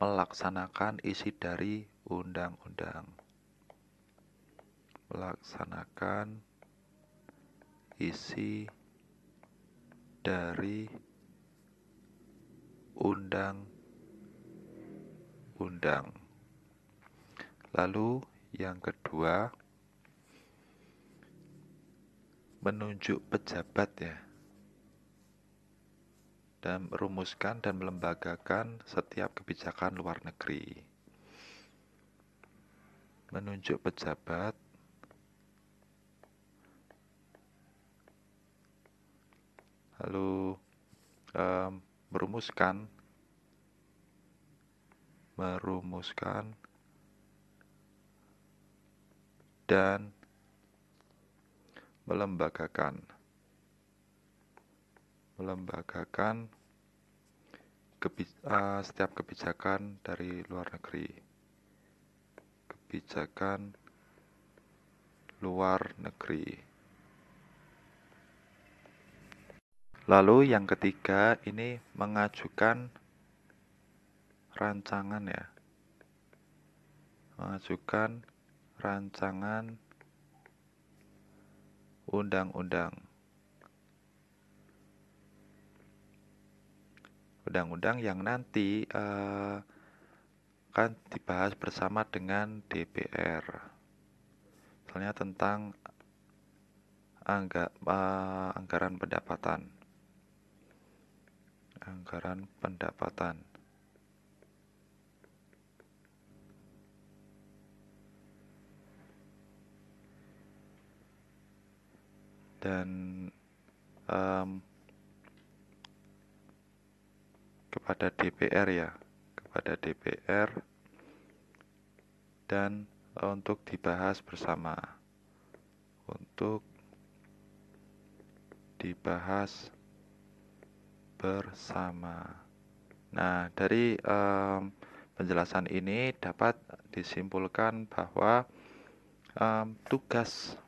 melaksanakan isi dari undang-undang melaksanakan isi dari undang-undang. Lalu, yang kedua, menunjuk pejabat, ya dan merumuskan dan melembagakan setiap kebijakan luar negeri. Menunjuk pejabat lalu um, merumuskan merumuskan dan melembagakan melembagakan eh, setiap kebijakan dari luar negeri kebijakan luar negeri Lalu yang ketiga ini mengajukan rancangan ya. Mengajukan rancangan undang-undang. undang-undang yang nanti uh, akan dibahas bersama dengan DPR. Misalnya tentang angga, uh, anggaran pendapatan. Anggaran pendapatan. Dan um, kepada DPR ya kepada DPR dan untuk dibahas bersama untuk dibahas bersama nah dari um, penjelasan ini dapat disimpulkan bahwa um, tugas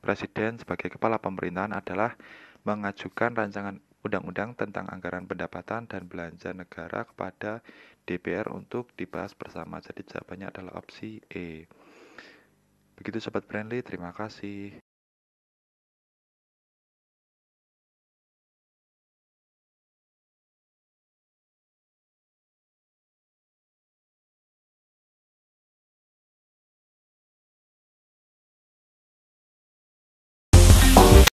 presiden sebagai kepala pemerintahan adalah mengajukan rancangan Undang-Undang tentang Anggaran Pendapatan dan Belanja Negara kepada DPR untuk dibahas bersama. Jadi jawabannya adalah opsi E. Begitu sobat friendly, terima kasih.